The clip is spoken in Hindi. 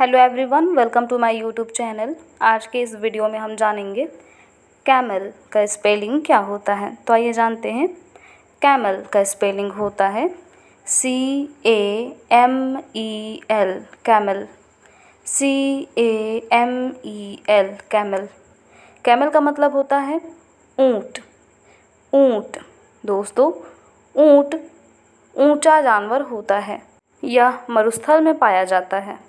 hello everyone welcome to my YouTube channel आज के इस वीडियो में हम जानेंगे कैमल का स्पेलिंग क्या होता है तो आइए जानते हैं कैमल का स्पेलिंग होता है C A M E L camel C A M E L camel camel का मतलब होता है ऊँट ऊँट दोस्तों ऊँट ऊंचा जानवर होता है यह मरुस्थल में पाया जाता है